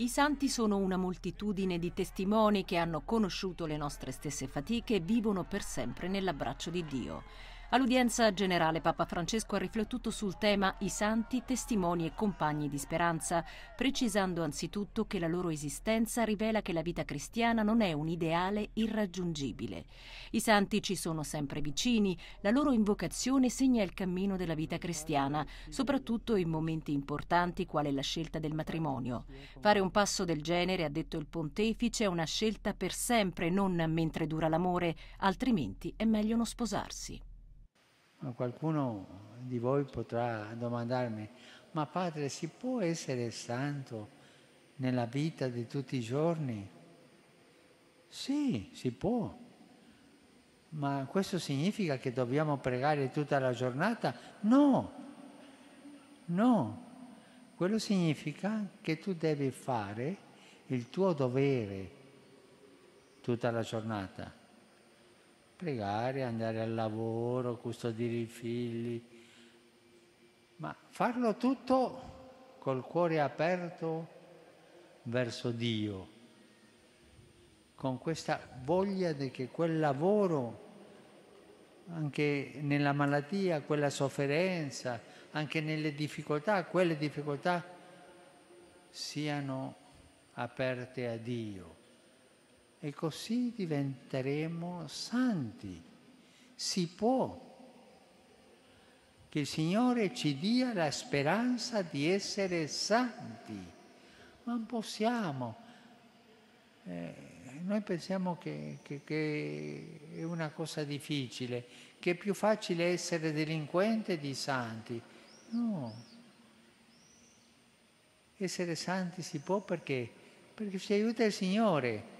I santi sono una moltitudine di testimoni che hanno conosciuto le nostre stesse fatiche e vivono per sempre nell'abbraccio di Dio. All'udienza generale Papa Francesco ha riflettuto sul tema i santi, testimoni e compagni di speranza, precisando anzitutto che la loro esistenza rivela che la vita cristiana non è un ideale irraggiungibile. I santi ci sono sempre vicini, la loro invocazione segna il cammino della vita cristiana, soprattutto in momenti importanti quale la scelta del matrimonio. Fare un passo del genere, ha detto il pontefice, è una scelta per sempre, non mentre dura l'amore, altrimenti è meglio non sposarsi. Qualcuno di voi potrà domandarmi, ma padre si può essere santo nella vita di tutti i giorni? Sì, si può, ma questo significa che dobbiamo pregare tutta la giornata? No, no, quello significa che tu devi fare il tuo dovere tutta la giornata pregare, andare al lavoro, custodire i figli, ma farlo tutto col cuore aperto verso Dio, con questa voglia di che quel lavoro, anche nella malattia, quella sofferenza, anche nelle difficoltà, quelle difficoltà siano aperte a Dio e così diventeremo santi. Si può che il Signore ci dia la speranza di essere santi, ma possiamo. Eh, noi pensiamo che, che, che è una cosa difficile, che è più facile essere delinquente di santi. No. Essere santi si può perché? Perché ci aiuta il Signore